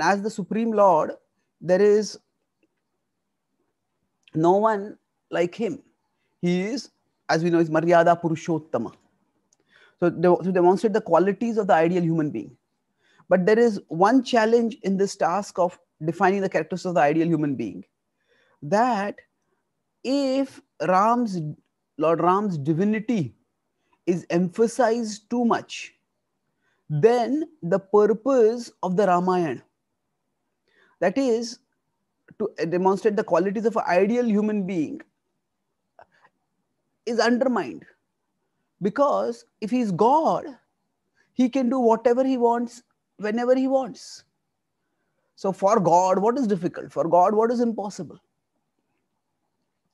as the Supreme Lord, there is no one like him. He is, as we know, is Maryada Purushottama. So so to demonstrate the qualities of the ideal human being. But there is one challenge in this task of defining the characters of the ideal human being. That if Ram's Lord Ram's divinity is emphasized too much, then the purpose of the Ramayana that is to demonstrate the qualities of an ideal human being is undermined because if he is God, he can do whatever he wants whenever he wants. So for God, what is difficult? For God, what is impossible?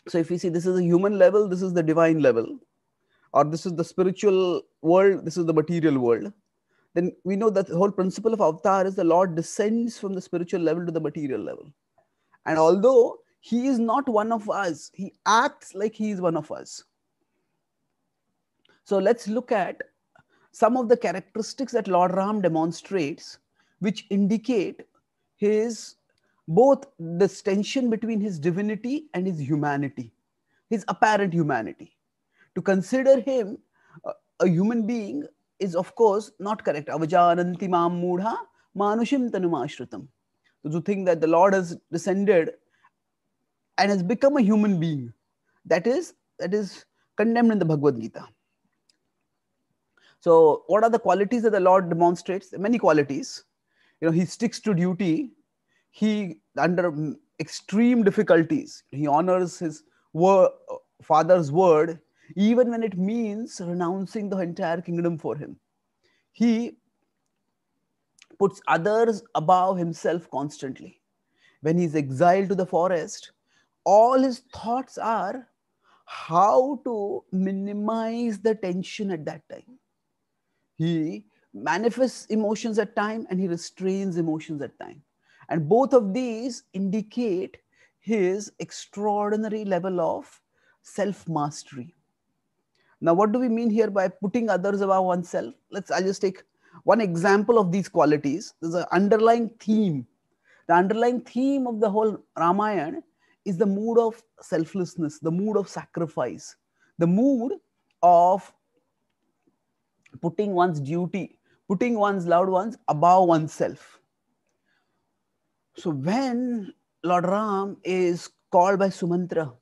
So if you see this is a human level, this is the divine level, or this is the spiritual world, this is the material world then we know that the whole principle of avatar is the Lord descends from the spiritual level to the material level. And although he is not one of us, he acts like he is one of us. So let's look at some of the characteristics that Lord Ram demonstrates, which indicate his both distinction tension between his divinity and his humanity, his apparent humanity. To consider him a human being is of course not correct. Avajarantimam mudha manushim tanumashrutam. Those think that the Lord has descended and has become a human being, that is, that is condemned in the Bhagavad Gita. So, what are the qualities that the Lord demonstrates? Many qualities. You know, he sticks to duty. He under extreme difficulties. He honors his father's word even when it means renouncing the entire kingdom for him. He puts others above himself constantly. When he's exiled to the forest, all his thoughts are how to minimize the tension at that time. He manifests emotions at time and he restrains emotions at time. And both of these indicate his extraordinary level of self mastery. Now, what do we mean here by putting others above oneself? Let's, I'll just take one example of these qualities. There's an underlying theme. The underlying theme of the whole Ramayana is the mood of selflessness, the mood of sacrifice, the mood of putting one's duty, putting one's loved ones above oneself. So when Lord Ram is called by Sumantra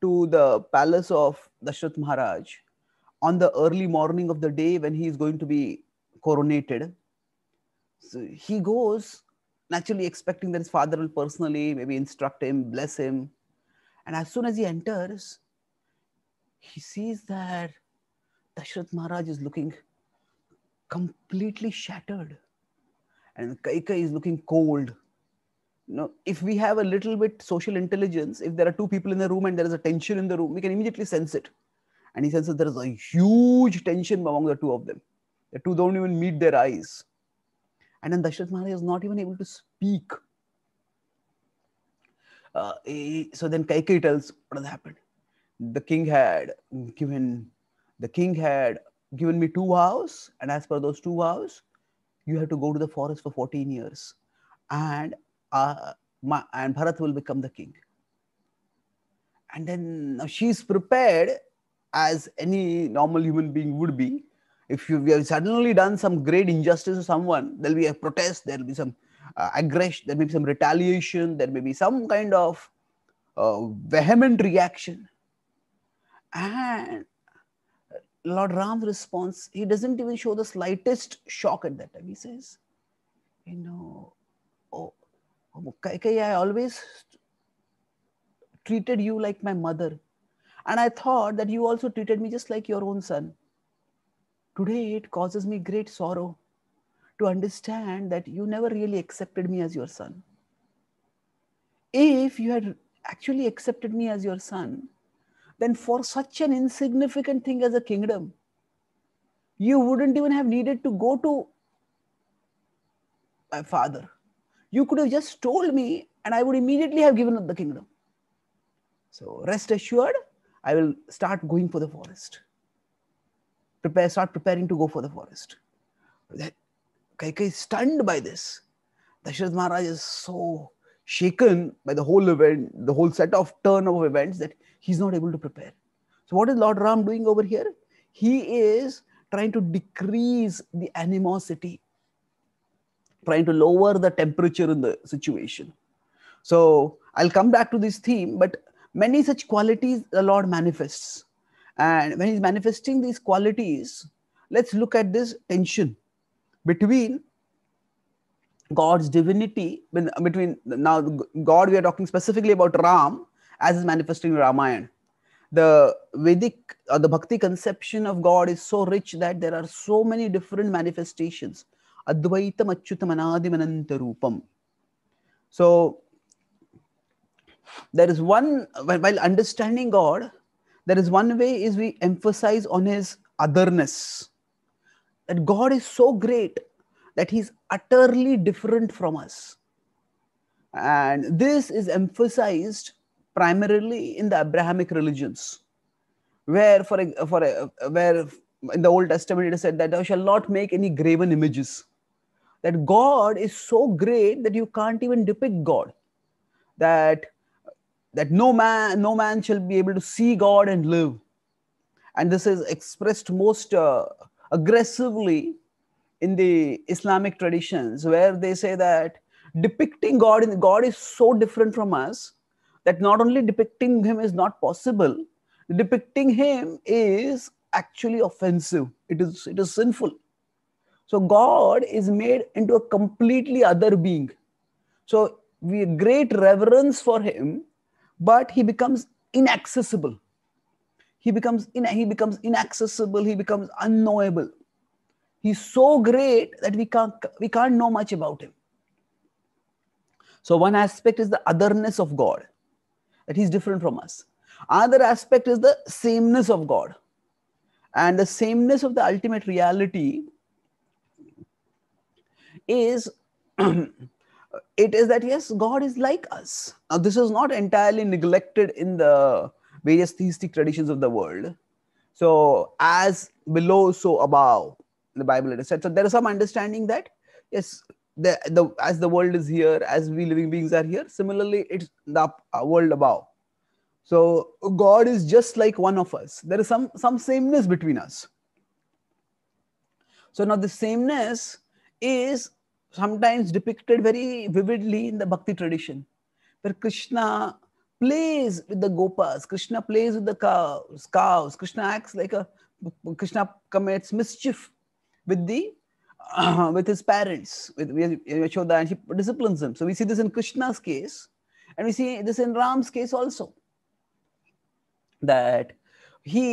to the palace of Dashrath Maharaj on the early morning of the day when he is going to be coronated. So he goes naturally expecting that his father will personally maybe instruct him, bless him. And as soon as he enters, he sees that Dashrath Maharaj is looking completely shattered. And Kaika is looking cold, you know, if we have a little bit social intelligence, if there are two people in the room and there is a tension in the room, we can immediately sense it. And he senses there is a huge tension among the two of them. The two don't even meet their eyes. And then Dashrath Maharaj is not even able to speak. Uh, he, so then Kaikai tells what has happened. The king had given the king had given me two vows, and as per those two vows, you have to go to the forest for 14 years. And uh, Ma, and Bharat will become the king. And then now she's prepared as any normal human being would be. If you, we have suddenly done some great injustice to someone, there'll be a protest, there'll be some uh, aggression, there may be some retaliation, there may be some kind of uh, vehement reaction. And Lord Ram's response, he doesn't even show the slightest shock at that time. He says, you know, oh, Kaikai, I always treated you like my mother. And I thought that you also treated me just like your own son. Today, it causes me great sorrow to understand that you never really accepted me as your son. If you had actually accepted me as your son, then for such an insignificant thing as a kingdom, you wouldn't even have needed to go to my father. You could have just told me, and I would immediately have given up the kingdom. So rest assured, I will start going for the forest. Prepare, start preparing to go for the forest. Kaikai is stunned by this. Dashrath Maharaj is so shaken by the whole event, the whole set of turn of events that he's not able to prepare. So what is Lord Ram doing over here? He is trying to decrease the animosity trying to lower the temperature in the situation. So I'll come back to this theme, but many such qualities the Lord manifests. And when he's manifesting these qualities, let's look at this tension between God's divinity, between now God, we are talking specifically about Ram as is manifesting in Ramayana. The Vedic or uh, the Bhakti conception of God is so rich that there are so many different manifestations advaitam achyutam anadimananta rupam so there is one while understanding god there is one way is we emphasize on his otherness that god is so great that he's utterly different from us and this is emphasized primarily in the abrahamic religions where for for where in the old testament it is said that thou shalt not make any graven images that God is so great that you can't even depict God, that that no man no man shall be able to see God and live, and this is expressed most uh, aggressively in the Islamic traditions where they say that depicting God in God is so different from us that not only depicting him is not possible, depicting him is actually offensive. It is it is sinful so God is made into a completely other being. So we great reverence for him, but he becomes inaccessible. He becomes in, he becomes inaccessible. He becomes unknowable. He's so great that we can't we can't know much about him. So one aspect is the otherness of God, that he's different from us. Another aspect is the sameness of God, and the sameness of the ultimate reality is it is that yes, God is like us. Now, this is not entirely neglected in the various theistic traditions of the world. So, as below, so above, the Bible, said So there is some understanding that yes, the, the as the world is here, as we living beings are here, similarly, it's the uh, world above. So God is just like one of us. There is some some sameness between us. So now the sameness is sometimes depicted very vividly in the bhakti tradition, where Krishna plays with the gopas, Krishna plays with the cows, cows. Krishna acts like a Krishna commits mischief with the uh, with his parents, with Yashoda, and he disciplines them. So we see this in Krishna's case, and we see this in Ram's case also. That he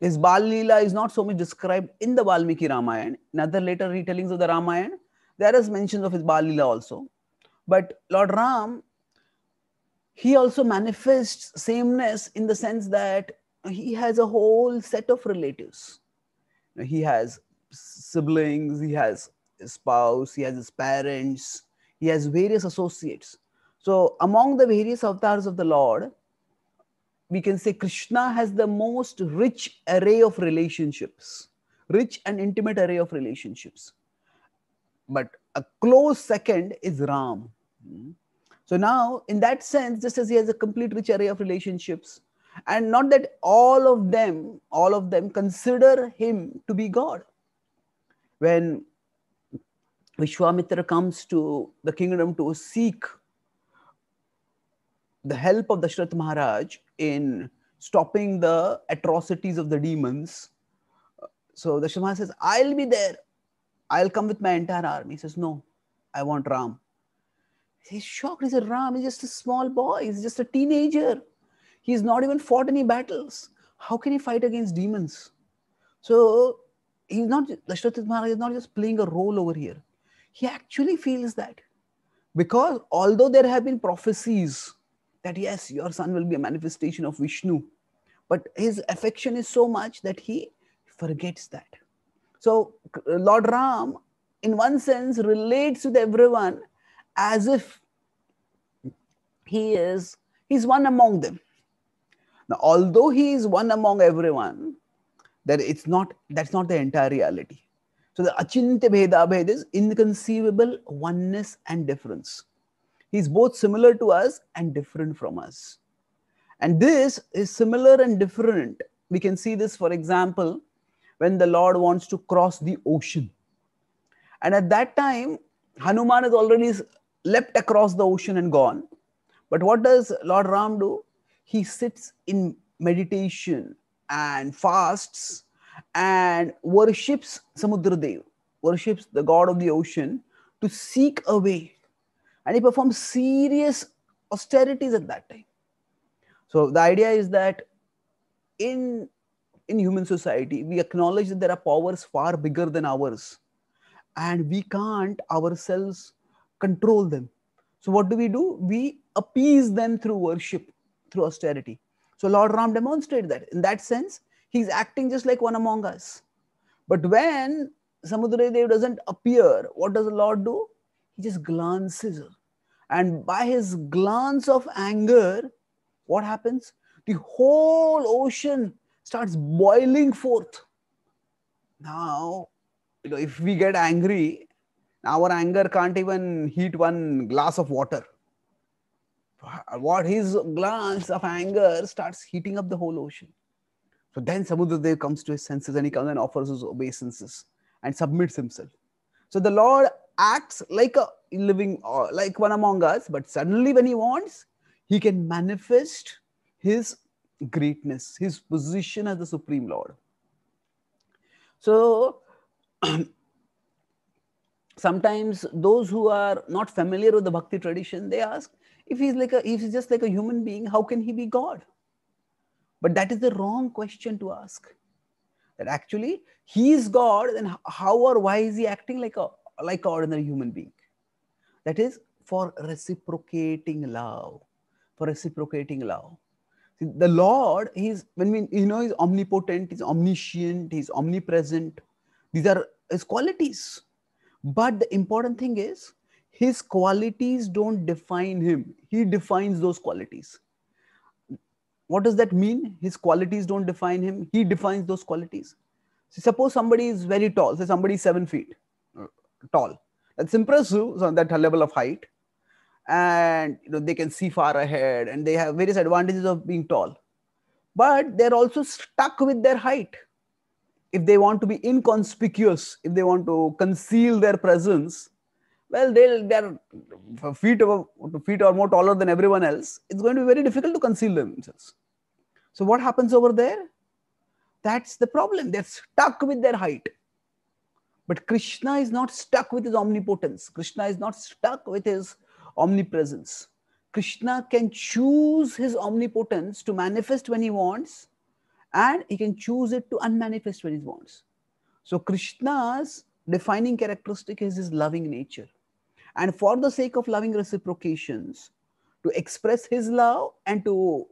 his Bal Leela is not so much described in the Valmiki Ramayana, in other later retellings of the Ramayana, there is mention of his Balila also. But Lord Ram, he also manifests sameness in the sense that he has a whole set of relatives. He has siblings, he has his spouse, he has his parents, he has various associates. So, among the various avatars of the Lord, we can say Krishna has the most rich array of relationships, rich and intimate array of relationships but a close second is Ram. So now, in that sense, just as he has a complete rich array of relationships, and not that all of them, all of them consider him to be God. When Vishwamitra comes to the kingdom to seek the help of Dashrath Maharaj in stopping the atrocities of the demons. So Dashrath Maharaj says, I'll be there. I'll come with my entire army. He says, No, I want Ram. He's shocked. He said, Ram is just a small boy. He's just a teenager. He's not even fought any battles. How can he fight against demons? So he's not, Dashrath Maharaj is not just playing a role over here. He actually feels that. Because although there have been prophecies that, yes, your son will be a manifestation of Vishnu, but his affection is so much that he forgets that. So Lord Ram, in one sense, relates with everyone as if he is he's one among them. Now, although he is one among everyone, that it's not that's not the entire reality. So the achintya bheda bhed is inconceivable oneness and difference. He's both similar to us and different from us. And this is similar and different. We can see this, for example, when the Lord wants to cross the ocean. And at that time, Hanuman has already leapt across the ocean and gone. But what does Lord Ram do? He sits in meditation and fasts and worships Samudradeva, worships the god of the ocean to seek a way. And he performs serious austerities at that time. So the idea is that in in human society, we acknowledge that there are powers far bigger than ours, and we can't ourselves control them. So, what do we do? We appease them through worship, through austerity. So, Lord Ram demonstrated that. In that sense, he's acting just like one among us. But when Samudra Dev doesn't appear, what does the Lord do? He just glances. And by his glance of anger, what happens? The whole ocean starts boiling forth. Now, you know, if we get angry, our anger can't even heat one glass of water. What his glance of anger starts heating up the whole ocean. So then Samudradev comes to his senses and he comes and offers his obeisances and submits himself. So the Lord acts like a living, uh, like one among us, but suddenly when he wants, he can manifest his greatness, his position as the Supreme Lord. So, sometimes those who are not familiar with the bhakti tradition, they ask, if he's like a, if he's just like a human being, how can he be God? But that is the wrong question to ask. That actually he is God, then how or why is he acting like a like an ordinary human being? That is for reciprocating love, for reciprocating love the lord he's when we you know he's omnipotent he's omniscient he's omnipresent these are his qualities but the important thing is his qualities don't define him he defines those qualities what does that mean his qualities don't define him he defines those qualities so suppose somebody is very tall say somebody is seven feet uh, tall that's impressive so that level of height and you know they can see far ahead and they have various advantages of being tall but they're also stuck with their height if they want to be inconspicuous if they want to conceal their presence well they'll they're feet or feet are more taller than everyone else it's going to be very difficult to conceal themselves so what happens over there that's the problem they're stuck with their height but krishna is not stuck with his omnipotence krishna is not stuck with his omnipresence. Krishna can choose his omnipotence to manifest when he wants, and he can choose it to unmanifest when he wants. So, Krishna's defining characteristic is his loving nature. And for the sake of loving reciprocations, to express his love and to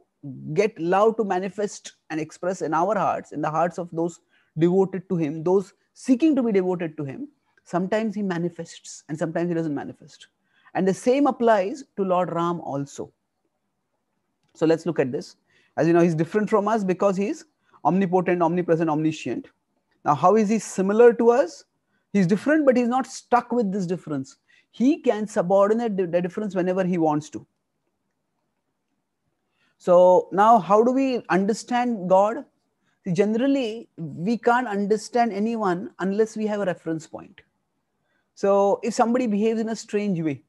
get love to manifest and express in our hearts, in the hearts of those devoted to him, those seeking to be devoted to him, sometimes he manifests and sometimes he doesn't manifest. And the same applies to Lord Ram also. So let's look at this. As you know, he's different from us because he's omnipotent, omnipresent, omniscient. Now, how is he similar to us? He's different, but he's not stuck with this difference. He can subordinate the difference whenever he wants to. So now, how do we understand God? See, generally, we can't understand anyone unless we have a reference point. So if somebody behaves in a strange way,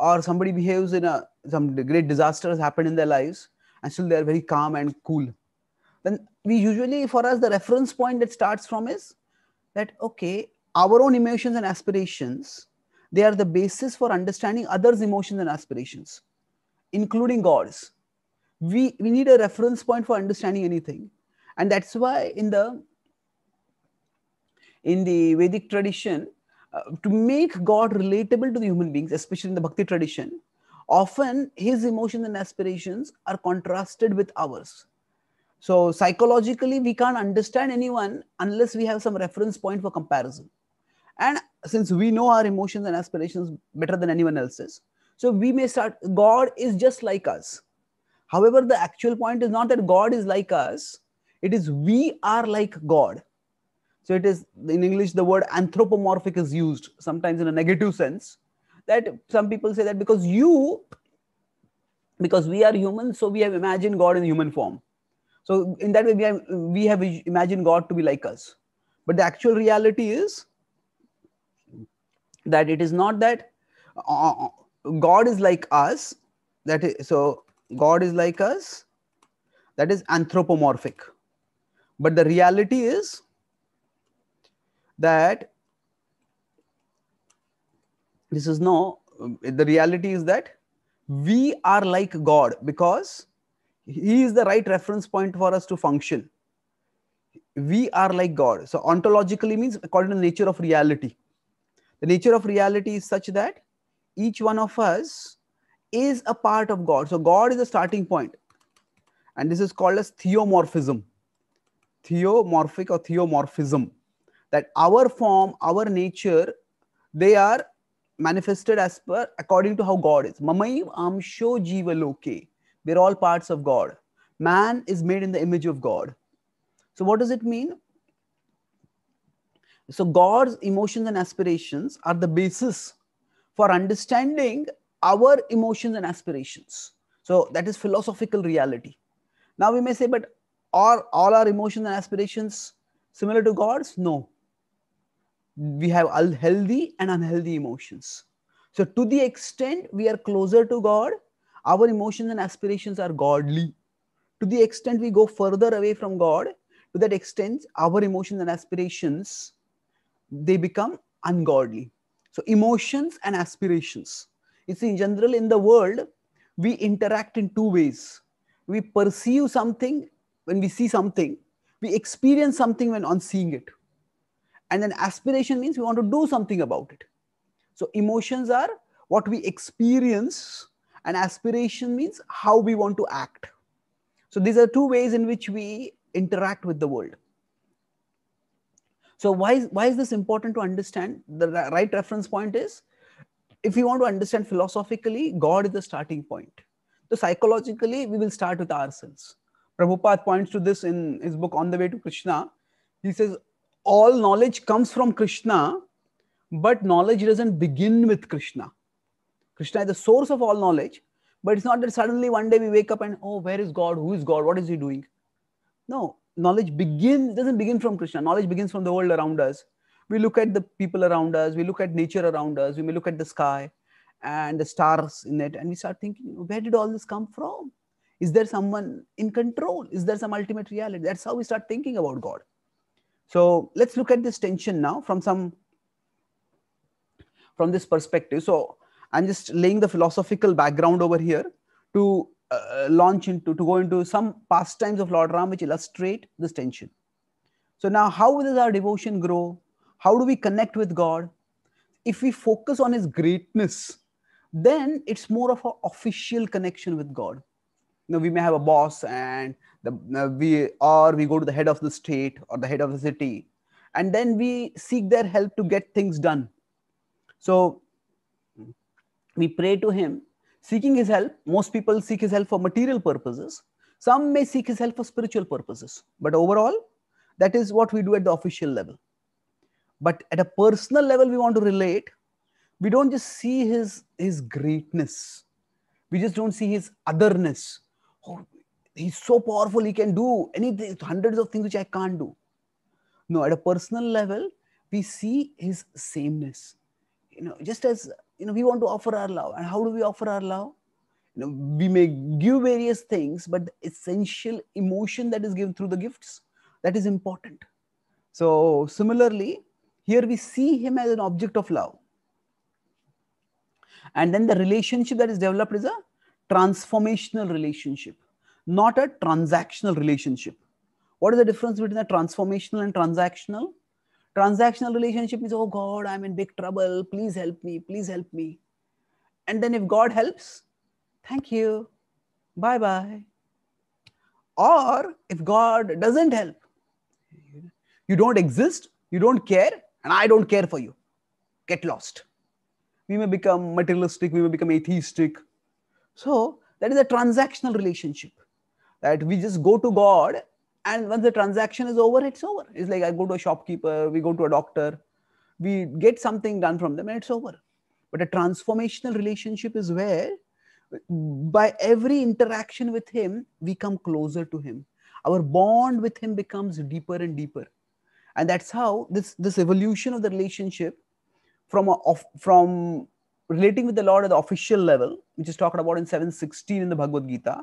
or somebody behaves in a some great disaster has happened in their lives and still they're very calm and cool then we usually for us the reference point that starts from is that okay our own emotions and aspirations they are the basis for understanding others emotions and aspirations including god's we we need a reference point for understanding anything and that's why in the in the vedic tradition uh, to make God relatable to the human beings, especially in the bhakti tradition, often his emotions and aspirations are contrasted with ours. So, psychologically, we can't understand anyone unless we have some reference point for comparison. And since we know our emotions and aspirations better than anyone else's, so we may start, God is just like us. However, the actual point is not that God is like us, it is we are like God. So it is in English, the word anthropomorphic is used sometimes in a negative sense. That some people say that because you, because we are humans, so we have imagined God in human form. So in that way, we have, we have imagined God to be like us. But the actual reality is that it is not that uh, uh God is like us. That is, so God is like us. That is anthropomorphic. But the reality is that this is no, the reality is that we are like God because he is the right reference point for us to function. We are like God. So ontologically means according to the nature of reality. The nature of reality is such that each one of us is a part of God. So God is the starting And this is called as theomorphism. Theomorphic or theomorphism that our form, our nature, they are manifested as per according to how God is. Mamayam amsho jiva loke. We're all parts of God. Man is made in the image of God. So what does it mean? So God's emotions and aspirations are the basis for understanding our emotions and aspirations. So that is philosophical reality. Now we may say, but are all our emotions and aspirations similar to God's? No we have healthy and unhealthy emotions. So, to the extent we are closer to God, our emotions and aspirations are godly. To the extent we go further away from God, to that extent, our emotions and aspirations they become ungodly. So, emotions and aspirations. It's in general in the world, we interact in two ways. We perceive something when we see something, we experience something when on seeing it. And then aspiration means we want to do something about it. So emotions are what we experience and aspiration means how we want to act. So these are two ways in which we interact with the world. So why is, why is this important to understand? The right reference point is, if you want to understand philosophically, God is the starting point. So psychologically, we will start with ourselves. Prabhupada points to this in his book On the Way to Krishna. He says, all knowledge comes from Krishna, but knowledge doesn't begin with Krishna. Krishna is the source of all knowledge, but it's not that suddenly one day we wake up and, oh, where is God? Who is God? What is he doing? No, knowledge begins, doesn't begin from Krishna. Knowledge begins from the world around us. We look at the people around us, we look at nature around us, we may look at the sky and the stars in it, and we start thinking, where did all this come from? Is there someone in control? Is there some ultimate reality? That's how we start thinking about God. So let's look at this tension now from some from this perspective. So I'm just laying the philosophical background over here to uh, launch into to go into some pastimes of Lord Ram which illustrate this tension. So now, how does our devotion grow? How do we connect with God? If we focus on His greatness, then it's more of an official connection with God. You know, we may have a boss and the uh, we or we go to the head of the state or the head of the city and then we seek their help to get things done so we pray to him seeking his help most people seek his help for material purposes some may seek his help for spiritual purposes but overall that is what we do at the official level but at a personal level we want to relate we don't just see his his greatness we just don't see his otherness oh he's so powerful he can do anything hundreds of things which i can't do no at a personal level we see his sameness you know just as you know we want to offer our love and how do we offer our love you know we may give various things but the essential emotion that is given through the gifts that is important so similarly here we see him as an object of love and then the relationship that is developed is a transformational relationship not a transactional relationship. What is the difference between a transformational and transactional? Transactional relationship is, oh God, I'm in big trouble. Please help me. Please help me. And then if God helps, thank you. Bye bye. Or if God doesn't help, you don't exist, you don't care, and I don't care for you. Get lost. We may become materialistic, we may become atheistic. So that is a transactional relationship that we just go to god and once the transaction is over it's over it's like i go to a shopkeeper we go to a doctor we get something done from them and it's over but a transformational relationship is where by every interaction with him we come closer to him our bond with him becomes deeper and deeper and that's how this this evolution of the relationship from a, of, from relating with the lord at the official level which is talked about in 716 in the bhagavad gita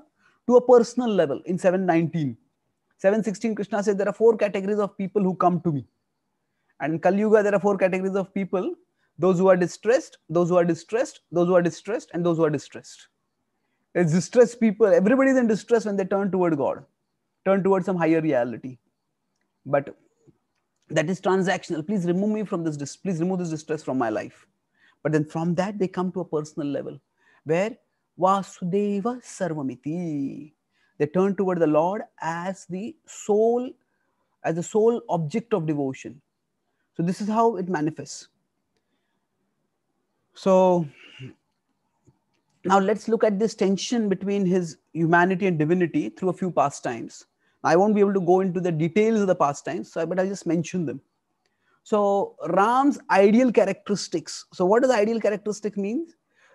to a personal level in 719. 716, Krishna says there are four categories of people who come to me. And in Kali Yuga, there are four categories of people those who are distressed, those who are distressed, those who are distressed, and those who are distressed. It's distressed people. Everybody is in distress when they turn toward God, turn toward some higher reality. But that is transactional. Please remove me from this. Please remove this distress from my life. But then from that, they come to a personal level where Vasudeva Sarvamiti. They turn toward the Lord as the sole, as the sole object of devotion. So this is how it manifests. So now let's look at this tension between his humanity and divinity through a few pastimes. I won't be able to go into the details of the pastimes, so, but I'll just mention them. So Ram's ideal characteristics. So what does ideal characteristic mean?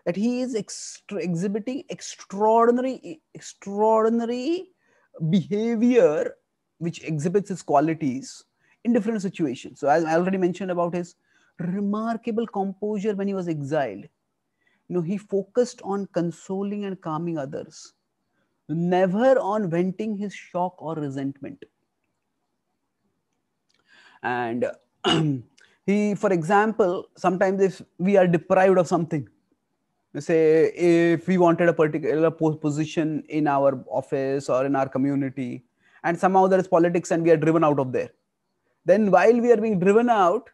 that he is exhibiting extraordinary, extraordinary behavior which exhibits his qualities in different situations. So I, I already mentioned about his remarkable composure when he was exiled. You know, he focused on consoling and calming others, never on venting his shock or resentment. And he, for example, sometimes if we are deprived of something, say if we wanted a particular position in our office or in our community and somehow there is politics and we are driven out of there then while we are being driven out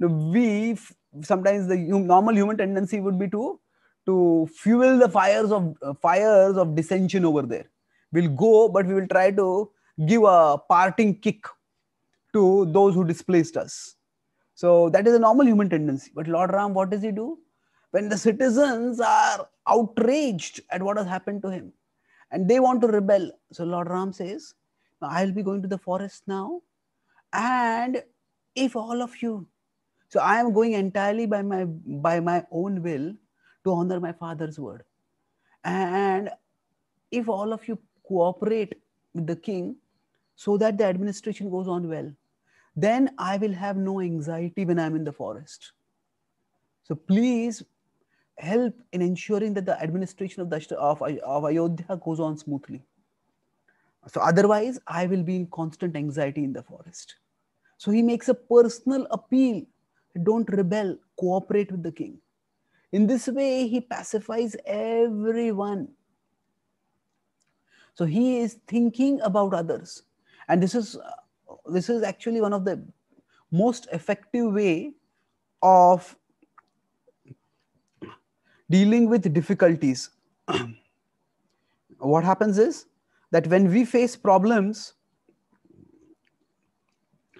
we sometimes the normal human tendency would be to to fuel the fires of uh, fires of dissension over there we'll go but we will try to give a parting kick to those who displaced us so that is a normal human tendency but lord ram what does he do when the citizens are outraged at what has happened to him and they want to rebel. So Lord Ram says, I'll be going to the forest now. And if all of you, so I am going entirely by my by my own will to honor my father's word. And if all of you cooperate with the king so that the administration goes on well, then I will have no anxiety when I'm in the forest. So please help in ensuring that the administration of, the, of, of Ayodhya goes on smoothly. So otherwise, I will be in constant anxiety in the forest. So he makes a personal appeal don't rebel, cooperate with the king. In this way, he pacifies everyone. So he is thinking about others. And this is, uh, this is actually one of the most effective way of dealing with difficulties. what happens is that when we face problems,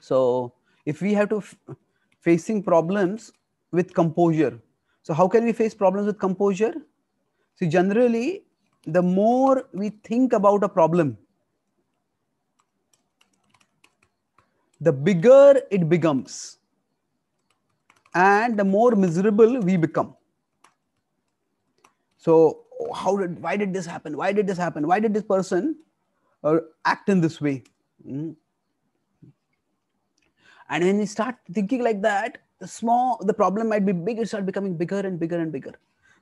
so if we have to facing problems with composure, so how can we face problems with composure? See, generally, the more we think about a problem, the bigger it becomes and the more miserable we become. So how did why did this happen? Why did this happen? Why did this person uh, act in this way? Mm. And when you start thinking like that, the small the problem might be big. start becoming bigger and bigger and bigger.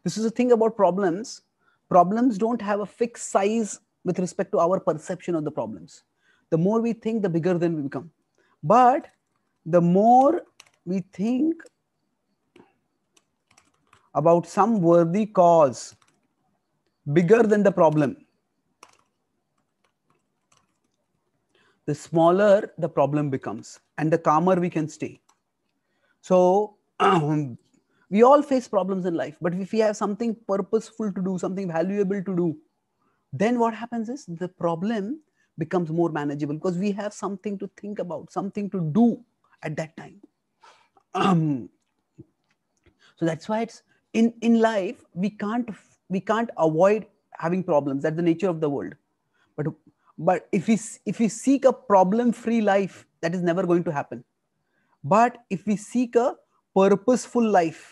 This is the thing about problems. Problems don't have a fixed size with respect to our perception of the problems. The more we think, the bigger then we become. But the more we think, about some worthy cause bigger than the problem, the smaller the problem becomes and the calmer we can stay. So, we all face problems in life, but if we have something purposeful to do, something valuable to do, then what happens is the problem becomes more manageable because we have something to think about, something to do at that time. so that's why it's in in life we can't we can't avoid having problems that's the nature of the world but but if we if we seek a problem free life that is never going to happen but if we seek a purposeful life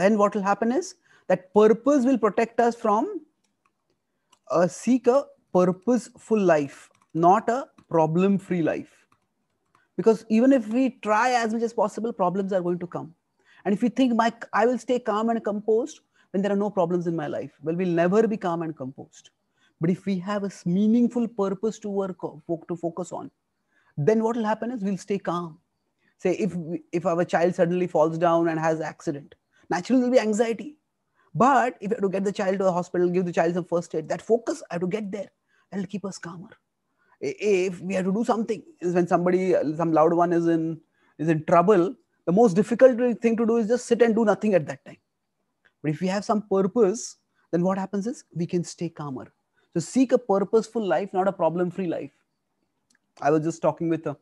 then what will happen is that purpose will protect us from a uh, seek a purposeful life not a problem free life because even if we try as much as possible problems are going to come and if you think my, I will stay calm and composed when there are no problems in my life, well, we'll never be calm and composed. But if we have a meaningful purpose to work to focus on, then what will happen is we'll stay calm. Say if if our child suddenly falls down and has accident, naturally there'll be anxiety. But if I have to get the child to the hospital, give the child some first aid, that focus I have to get there. That'll keep us calmer. If we have to do something, is when somebody, some loud one is in is in trouble, the most difficult thing to do is just sit and do nothing at that time. But if we have some purpose, then what happens is we can stay calmer. So seek a purposeful life, not a problem free life. I was just talking with uh,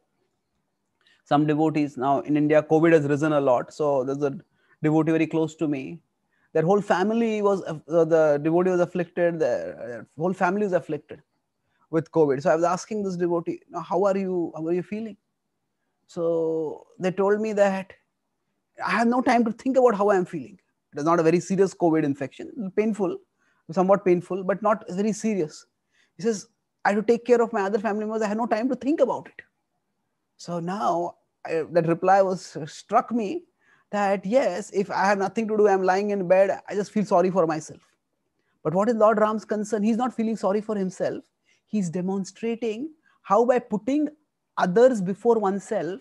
some devotees. Now in India, COVID has risen a lot. So there's a devotee very close to me. Their whole family was, uh, the devotee was afflicted, their whole family was afflicted with COVID. So I was asking this devotee, now, how are you, how are you feeling? So they told me that I have no time to think about how I am feeling. It is not a very serious COVID infection, painful, somewhat painful, but not very serious. He says, I have to take care of my other family members. I have no time to think about it. So now I, that reply was struck me that yes, if I have nothing to do, I'm lying in bed, I just feel sorry for myself. But what is Lord Ram's concern? He's not feeling sorry for himself. He's demonstrating how by putting others before oneself,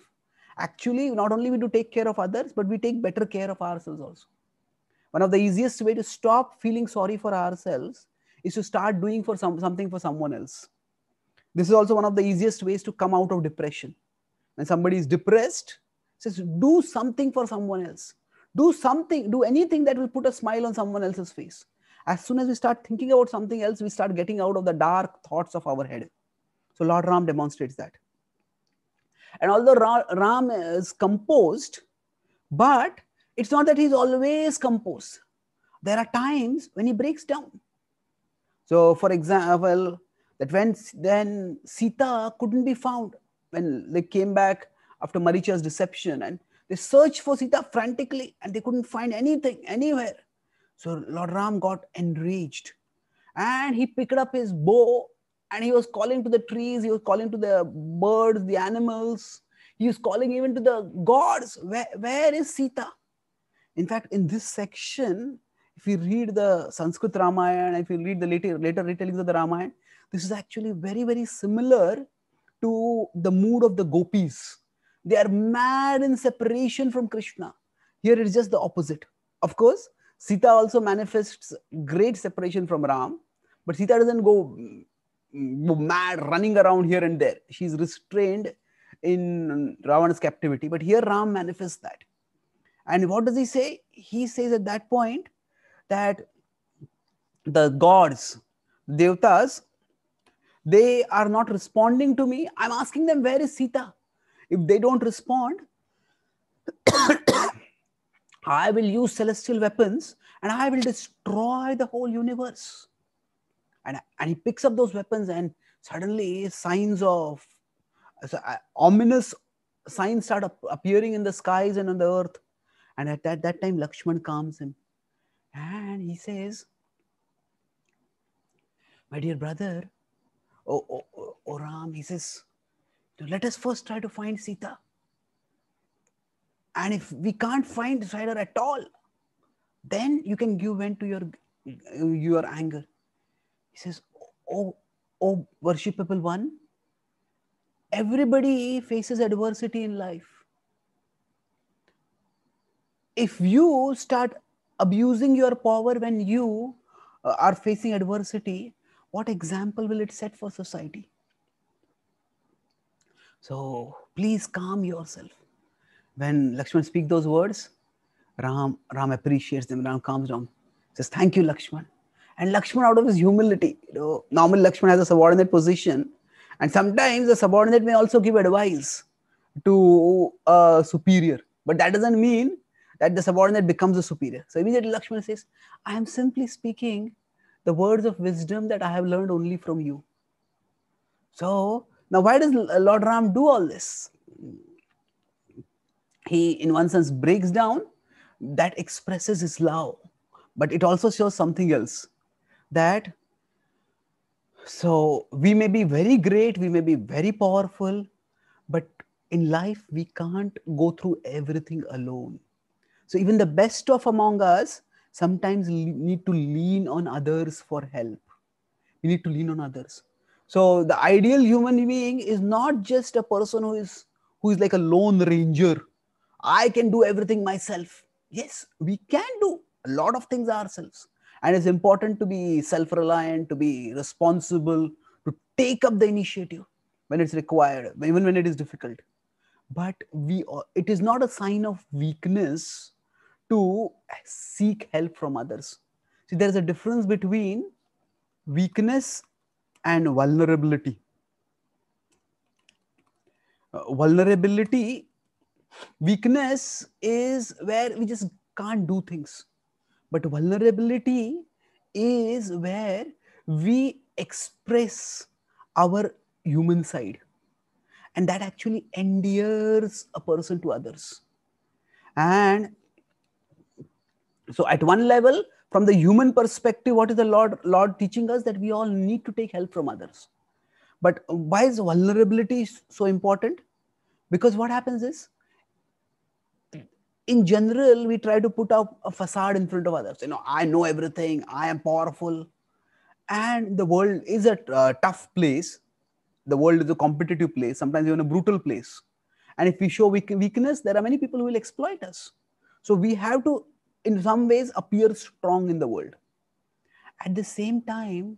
actually, not only we do take care of others, but we take better care of ourselves also. One of the easiest way to stop feeling sorry for ourselves is to start doing for some, something for someone else. This is also one of the easiest ways to come out of depression. When somebody is depressed, says do something for someone else. Do something, do anything that will put a smile on someone else's face. As soon as we start thinking about something else, we start getting out of the dark thoughts of our head. So Lord Ram demonstrates that. And although Ram is composed, but it's not that he's always composed. There are times when he breaks down. So, for example, that when then Sita couldn't be found when they came back after Maricha's deception and they searched for Sita frantically and they couldn't find anything anywhere. So Lord Ram got enraged and he picked up his bow and he was calling to the trees he was calling to the birds the animals he was calling even to the gods where, where is sita in fact in this section if you read the sanskrit ramayana if you read the later later retellings of the ramayana this is actually very very similar to the mood of the gopis they are mad in separation from krishna here it is just the opposite of course sita also manifests great separation from ram but sita doesn't go mad running around here and there she's restrained in ravana's captivity but here ram manifests that and what does he say he says at that point that the gods devtas they are not responding to me i'm asking them where is sita if they don't respond i will use celestial weapons and i will destroy the whole universe and and he picks up those weapons and suddenly signs of so, uh, ominous signs start up, appearing in the skies and on the earth and at that, that time lakshman calms him and he says my dear brother oh, oh, oh, ram he says let us first try to find sita and if we can't find sita at all then you can give vent to your your anger he says, Oh, oh, worshipable one, everybody faces adversity in life. If you start abusing your power when you uh, are facing adversity, what example will it set for society? So please calm yourself. When Lakshman speaks those words, Ram, Ram appreciates them. Ram calms down, says, Thank you, Lakshman. And Lakshman, out of his humility, you know, normal Lakshman has a subordinate position, and sometimes the subordinate may also give advice to a superior. But that doesn't mean that the subordinate becomes a superior. So immediately Lakshman says, I am simply speaking the words of wisdom that I have learned only from you. So now, why does Lord Ram do all this? He, in one sense, breaks down that expresses his love, but it also shows something else that so we may be very great, we may be very powerful, but in life we can't go through everything alone. So even the best of among us sometimes need to lean on others for help. We need to lean on others. So the ideal human being is not just a person who is who is like a lone ranger. I can do everything myself. Yes, we can do a lot of things ourselves and it's important to be self-reliant to be responsible to take up the initiative when it's required even when it is difficult but we it is not a sign of weakness to seek help from others see there's a difference between weakness and vulnerability uh, vulnerability weakness is where we just can't do things but vulnerability is where we express our human side. And that actually endears a person to others. And so, at one level, from the human perspective, what is the Lord, Lord teaching us? That we all need to take help from others. But why is vulnerability so important? Because what happens is in general, we try to put up a facade in front of others. You know, I know everything, I am powerful. And the world is a uh, tough place. The world is a competitive place, sometimes even a brutal place. And if we show weakness, there are many people who will exploit us. So we have to, in some ways, appear strong in the world. At the same time,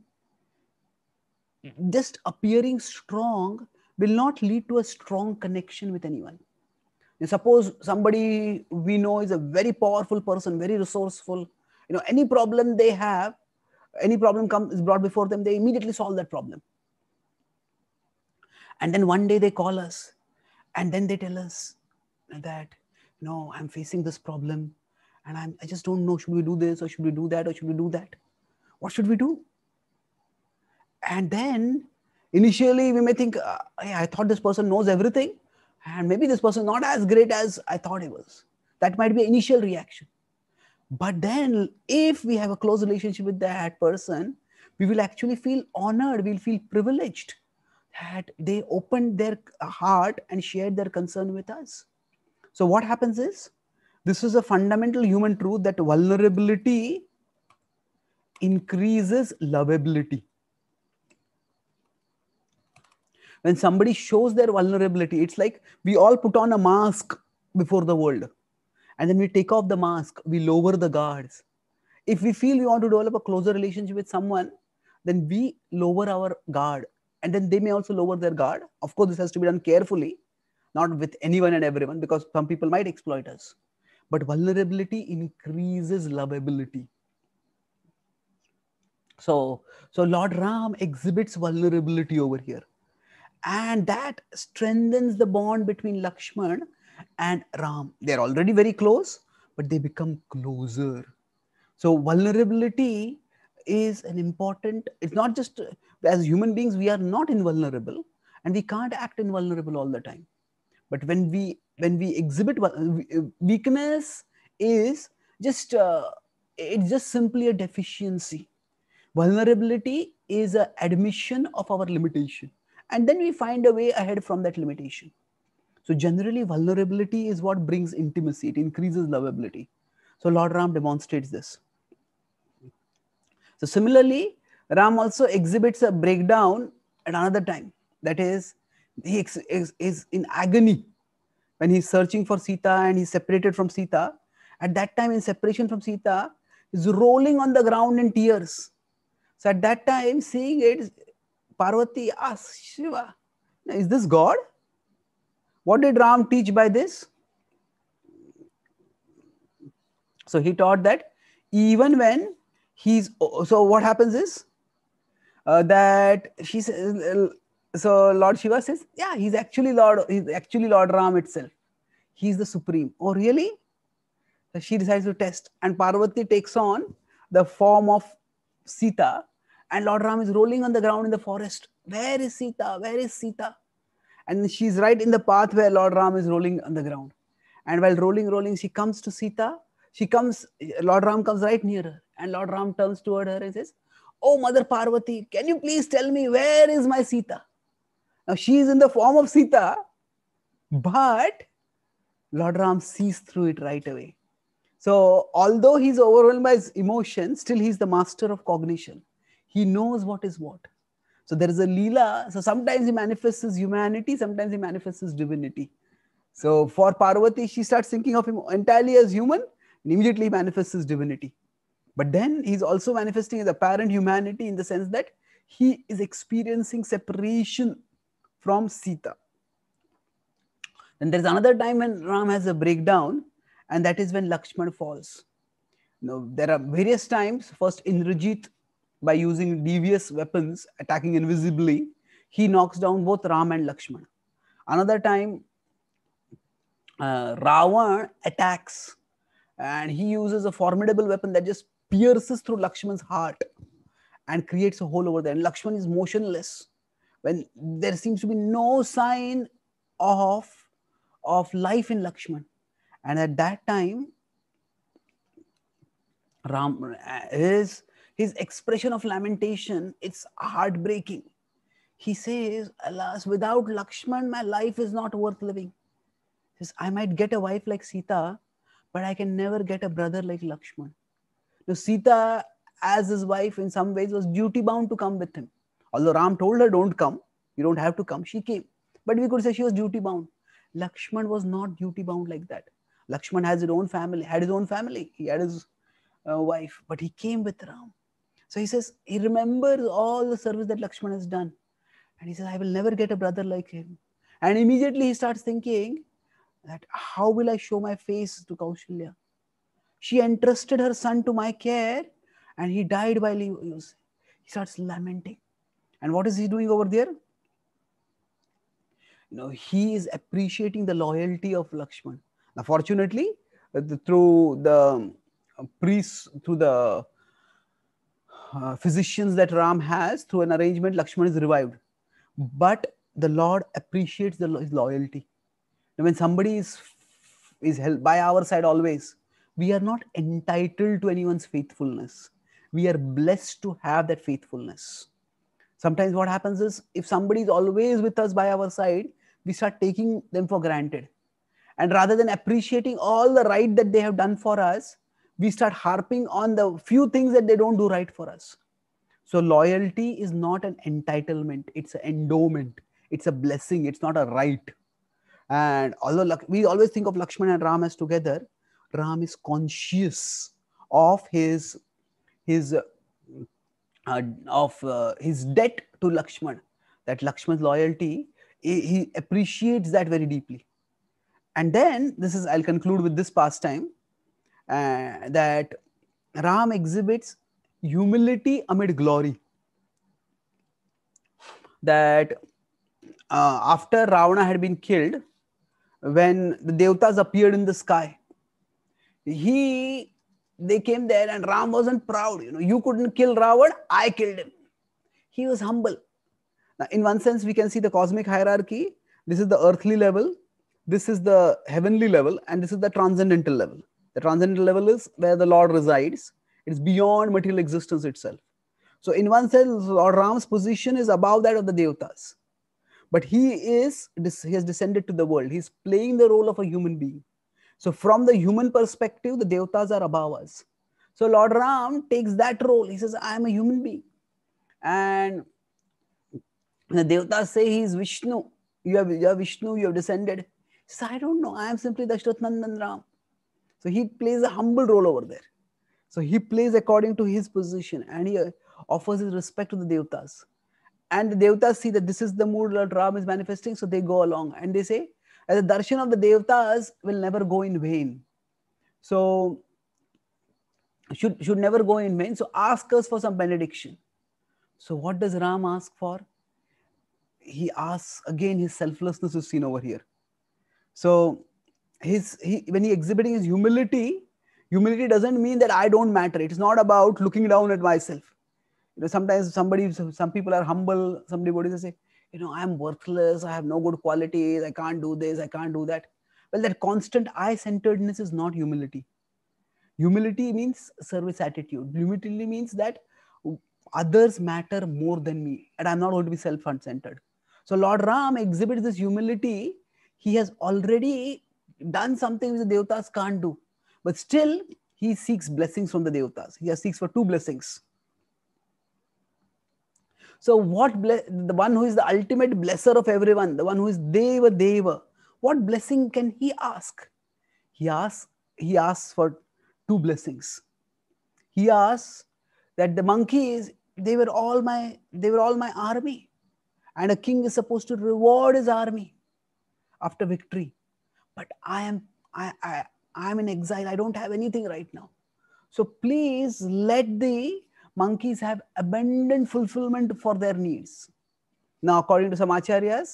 just appearing strong will not lead to a strong connection with anyone suppose somebody we know is a very powerful person very resourceful you know any problem they have any problem comes is brought before them they immediately solve that problem and then one day they call us and then they tell us that no i'm facing this problem and I'm, i just don't know should we do this or should we do that or should we do that what should we do and then initially we may think uh, i thought this person knows everything and maybe this person not as great as i thought he was that might be initial reaction but then if we have a close relationship with that person we will actually feel honored we'll feel privileged that they opened their heart and shared their concern with us so what happens is this is a fundamental human truth that vulnerability increases lovability when somebody shows their vulnerability it's like we all put on a mask before the world and then we take off the mask we lower the guards if we feel we want to develop a closer relationship with someone then we lower our guard and then they may also lower their guard of course this has to be done carefully not with anyone and everyone because some people might exploit us but vulnerability increases lovability so so lord ram exhibits vulnerability over here and that strengthens the bond between Lakshman and Ram. They're already very close, but they become closer. So, vulnerability is an important, it's not just as human beings, we are not invulnerable and we can't act invulnerable all the time. But when we when we exhibit weakness is just uh, it's just simply a deficiency vulnerability is an admission of our limitation and then we find a way ahead from that limitation so generally vulnerability is what brings intimacy it increases lovability so lord ram demonstrates this so similarly ram also exhibits a breakdown at another time that is he is, is in agony when he's searching for sita and he's separated from sita at that time in separation from sita is rolling on the ground in tears so at that time seeing it Parvati asks Shiva, Is this God? What did Ram teach by this? So he taught that even when he's, so what happens is uh, that she says, so Lord Shiva says, yeah, he's actually Lord, he's actually Lord Ram itself. He's the supreme. Oh, really? So she decides to test, and Parvati takes on the form of Sita, and Lord Ram is rolling on the ground in the forest. Where is Sita? Where is Sita? And she's right in the path where Lord Ram is rolling on the ground. And while rolling, rolling, she comes to Sita. She comes, Lord Ram comes right near her. And Lord Ram turns toward her and says, Oh, Mother Parvati, can you please tell me where is my Sita? Now she is in the form of Sita, but Lord Ram sees through it right away. So, although he's overwhelmed by his emotion, still he's the master of cognition. He knows what is what. So there is a lila. So sometimes he manifests his humanity, sometimes he manifests his divinity. So for Parvati, she starts thinking of him entirely as human and immediately manifests his divinity. But then he's also manifesting his apparent humanity in the sense that he is experiencing separation from Sita. Then there's another time when Ram has a breakdown, and that is when Lakshman falls. Now, there are various times. First, Indrajit by using devious weapons, attacking invisibly, he knocks down both Ram and Lakshmana. Another time, uh, Ravan attacks and he uses a formidable weapon that just pierces through Lakshman's heart and creates a hole over there. And Lakshman is motionless when there seems to be no sign of, of life in Lakshman. And at that time, Ram uh, is his expression of lamentation, it's heartbreaking. He says, Alas, without Lakshman, my life is not worth living. He says, I might get a wife like Sita, but I can never get a brother like Lakshman. Now, Sita, as his wife, in some ways was duty bound to come with him. Although Ram told her, Don't come, you don't have to come, she came. But we could say she was duty bound. Lakshman was not duty bound like that. Lakshman has his own family, had his own family, he had his uh, wife, but he came with Ram. So he says, he remembers all the service that Lakshman has done. And he says, I will never get a brother like him. And immediately he starts thinking that how will I show my face to Kausalya? She entrusted her son to my care and he died while he was. He starts lamenting. And what is he doing over there? You know, he is appreciating the loyalty of Lakshman. Now, fortunately, through the priests, through the uh, physicians that Ram has, through an arrangement, Lakshman is revived. But the Lord appreciates the, his loyalty. And when somebody is, is held by our side always, we are not entitled to anyone's faithfulness. We are blessed to have that faithfulness. Sometimes what happens is if somebody is always with us by our side, we start taking them for granted. And rather than appreciating all the right that they have done for us, we start harping on the few things that they don't do right for us. So loyalty is not an entitlement, it's an endowment, it's a blessing, it's not a right. And although we always think of Lakshman and Ram as together, Ram is conscious of his his uh, uh, of uh, his debt to Lakshman. That Lakshman's loyalty, he, he appreciates that very deeply. And then this is I'll conclude with this pastime uh, that Ram exhibits humility amid glory. That uh, after Ravana had been killed, when the devatas appeared in the sky, he they came there and Ram wasn't proud. You know, you couldn't kill Ravan, I killed him. He was humble. Now, in one sense, we can see the cosmic hierarchy. This is the earthly level, this is the heavenly level, and this is the transcendental level. The transcendental level is where the Lord resides. It's beyond material existence itself. So, in one sense, Lord Ram's position is above that of the devatas. But he is he has descended to the world. He's playing the role of a human being. So, from the human perspective, the devatas are above us. So, Lord Ram takes that role. He says, I am a human being. And the devatas say he is Vishnu. You have, you Vishnu, you have descended. He says, I don't know. I am simply the Ashratnandan Ram. So he plays a humble role over there. So he plays according to his position and he uh, offers his respect to the devatas. And the devatas see that this is the mood that Ram is manifesting, so they go along and they say, "As the darshan of the devatas will never go in vain. So should should never go in vain. So ask us for some benediction. So what does Ram ask for? He asks again his selflessness is seen over here. So his he, when he exhibiting his humility humility doesn't mean that i don't matter it's not about looking down at myself you know sometimes somebody some people are humble some devotees say you know i'm worthless i have no good qualities i can't do this i can't do that well that constant i centeredness is not humility humility means service attitude humility means that others matter more than me and i'm not going to be self-centered so lord ram exhibits this humility he has already done something which the devatas can't do. But still, he seeks blessings from the devatas. He seeks for two blessings. So, what ble- the one who is the ultimate blesser of everyone, the one who is Deva Deva, what blessing can he ask? He asks, he asks for two blessings. He asks that the monkeys, they were all my, they were all my army. And a king is supposed to reward his army after victory but I am I, I I'm in exile. I don't have anything right now. So please let the monkeys have abundant fulfillment for their needs. Now, according to some acharyas,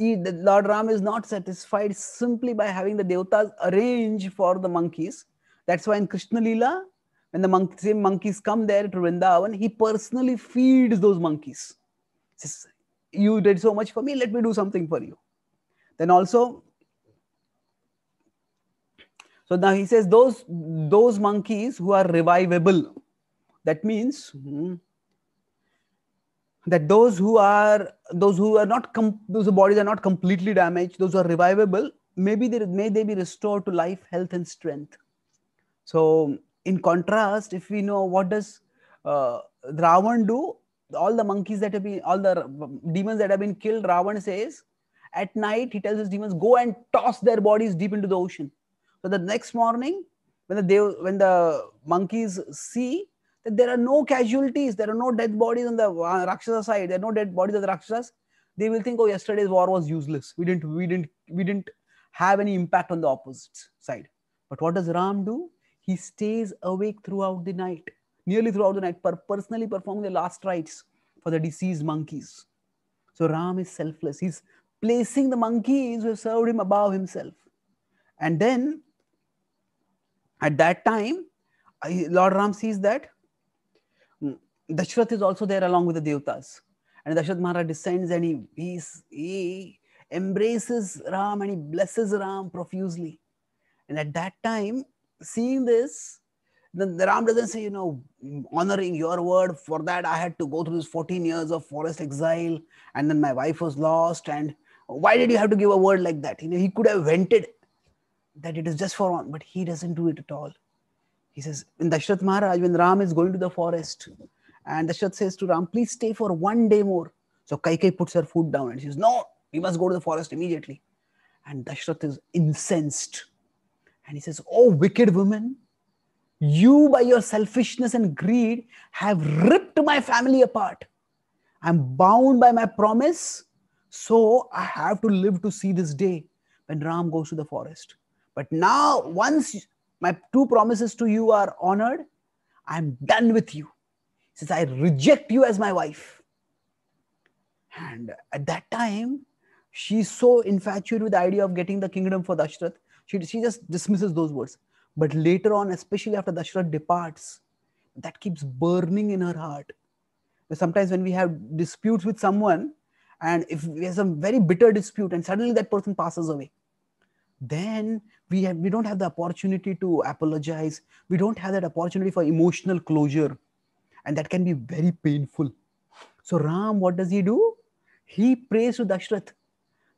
Lord Ram is not satisfied simply by having the devatas arrange for the monkeys. That's why in Krishna Lila, when the same monkeys come there to Vrindavan, he personally feeds those monkeys. Says, you did so much for me, let me do something for you. Then also, so now he says those those monkeys who are revivable, that means hmm, that those who are those who are not those bodies are not completely damaged, those who are revivable, maybe they may they be restored to life, health, and strength. So in contrast, if we know what does uh, Ravan do, all the monkeys that have been all the demons that have been killed, Ravan says at night he tells his demons go and toss their bodies deep into the ocean so the next morning, when the, when the monkeys see that there are no casualties, there are no dead bodies on the uh, Rakshasa side, there are no dead bodies of the Rakshasas, they will think, oh, yesterday's war was useless. We didn't, we didn't, we didn't have any impact on the opposite side. But what does Ram do? He stays awake throughout the night, nearly throughout the night, per personally performing the last rites for the deceased monkeys. So Ram is selfless. He's placing the monkeys who have served him above himself. And then at that time, Lord Ram sees that mm, Dashrath is also there along with the devatas. And Dashrath Maharaj descends and he, he, he embraces Ram and he blesses Ram profusely. And at that time, seeing this, then Ram doesn't say, you know, honoring your word, for that I had to go through this 14 years of forest exile and then my wife was lost and why did you have to give a word like that? You know, he could have vented that it is just for one, but he doesn't do it at all. He says, in Dashrath Maharaj, when Ram is going to the forest, and Dashrath says to Ram, please stay for one day more. So Kaikai puts her foot down and she says, no, we must go to the forest immediately. And Dashrath is incensed. And he says, oh, wicked woman, you by your selfishness and greed have ripped my family apart. I'm bound by my promise, so I have to live to see this day when Ram goes to the forest. But now, once my two promises to you are honored, I'm done with you. He says, I reject you as my wife. And at that time, she's so infatuated with the idea of getting the kingdom for Dashrath, she, she just dismisses those words. But later on, especially after Dashrath departs, that keeps burning in her heart. Sometimes when we have disputes with someone, and if we have some very bitter dispute, and suddenly that person passes away, then we have we don't have the opportunity to apologize we don't have that opportunity for emotional closure and that can be very painful so ram what does he do he prays to dashrath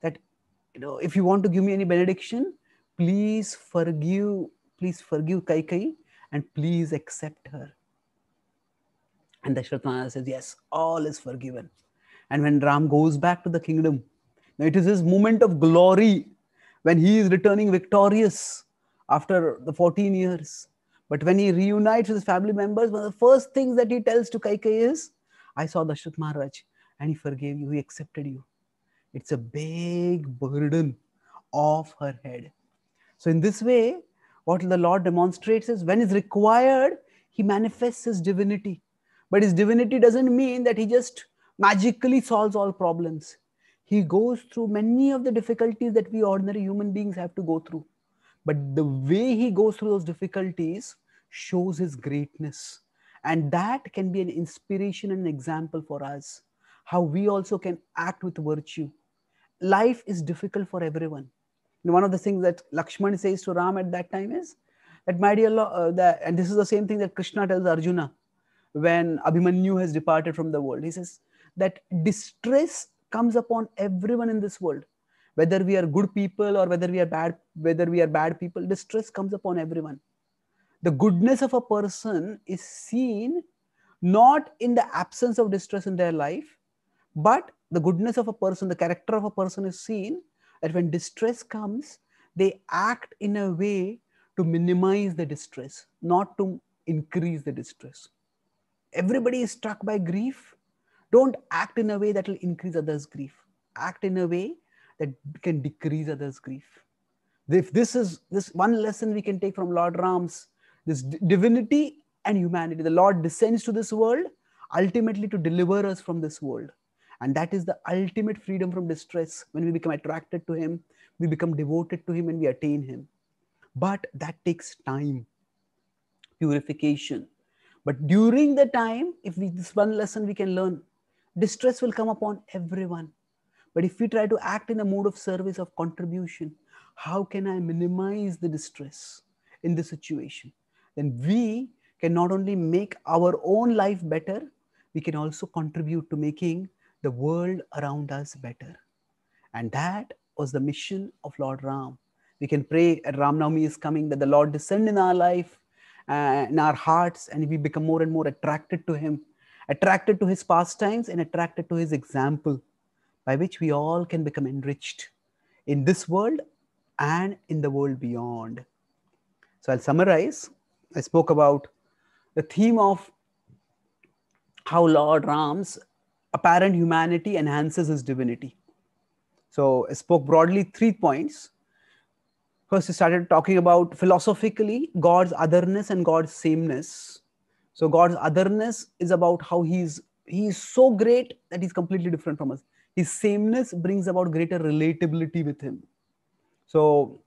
that you know if you want to give me any benediction please forgive please forgive kaikai and please accept her and dashrath says yes all is forgiven and when ram goes back to the kingdom now it is his moment of glory when he is returning victorious after the 14 years. But when he reunites with his family members, one of the first things that he tells to Kaikai is, I saw Dashrath Maharaj and he forgave you, he accepted you. It's a big burden off her head. So, in this way, what the Lord demonstrates is when it's required, he manifests his divinity. But his divinity doesn't mean that he just magically solves all problems he goes through many of the difficulties that we ordinary human beings have to go through but the way he goes through those difficulties shows his greatness and that can be an inspiration and an example for us how we also can act with virtue life is difficult for everyone and one of the things that lakshman says to ram at that time is that my dear uh, that, and this is the same thing that krishna tells arjuna when abhimanyu has departed from the world he says that distress comes upon everyone in this world whether we are good people or whether we are bad whether we are bad people distress comes upon everyone the goodness of a person is seen not in the absence of distress in their life but the goodness of a person the character of a person is seen that when distress comes they act in a way to minimize the distress not to increase the distress everybody is struck by grief don't act in a way that will increase others' grief. Act in a way that can decrease others' grief. If this is this one lesson we can take from Lord Ram's this divinity and humanity. The Lord descends to this world ultimately to deliver us from this world. And that is the ultimate freedom from distress when we become attracted to Him, we become devoted to Him, and we attain Him. But that takes time, purification. But during the time, if we, this one lesson we can learn distress will come upon everyone. But if we try to act in a mode of service, of contribution, how can I minimize the distress in the situation? Then we can not only make our own life better, we can also contribute to making the world around us better. And that was the mission of Lord Ram. We can pray at Ram Navami is coming that the Lord descend in our life, uh, in our hearts, and we become more and more attracted to Him attracted to his pastimes and attracted to his example, by which we all can become enriched in this world and in the world beyond. So I'll summarize. I spoke about the theme of how Lord Ram's apparent humanity enhances his divinity. So I spoke broadly three points. First, he started talking about philosophically God's otherness and God's sameness. So God's otherness is about how he's he is so great that he's completely different from us. His sameness brings about greater relatability with him. So